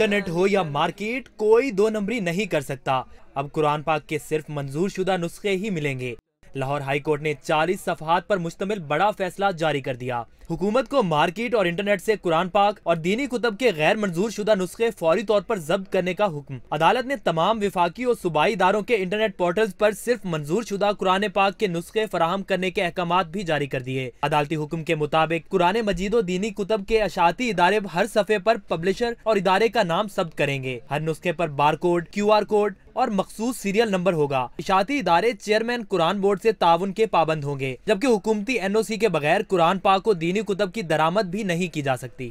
internet ہو یا market کوئی دو نمبری نہیں کر سکتا اب قرآن پاک کے صرف منظور شدہ نسخے ہی ملیں گے لاہور ہائی کورٹ نے چالیس صفحات پر مشتمل بڑا فیصلہ جاری کر دیا حکومت کو مارکیٹ اور انٹرنیٹ سے قرآن پاک اور دینی کتب کے غیر منظور شدہ نسخے فوری طور پر ضبط کرنے کا حکم عدالت نے تمام وفاقی اور صوبائی اداروں کے انٹرنیٹ پورٹلز پر صرف منظور شدہ قرآن پاک کے نسخے فراہم کرنے کے احکامات بھی جاری کر دیے عدالتی حکم کے مطابق قرآن مجید و دینی کتب کے اشاعتی ادارے ہر صفحے پر پبلشر اور ادارے کا نام ثبت کریں گے ہر نسخے پر bar code Q R code اور مخصوص سیریل نمبر ہوگا اشاعتی ادارے چیئرمین قرآن بورڈ سے تعاون کے پابند ہوں گے جبکہ حکومتی این او سی کے بغیر قرآن پاک کو دینی کتب کی درامت بھی نہیں کی جا سکتی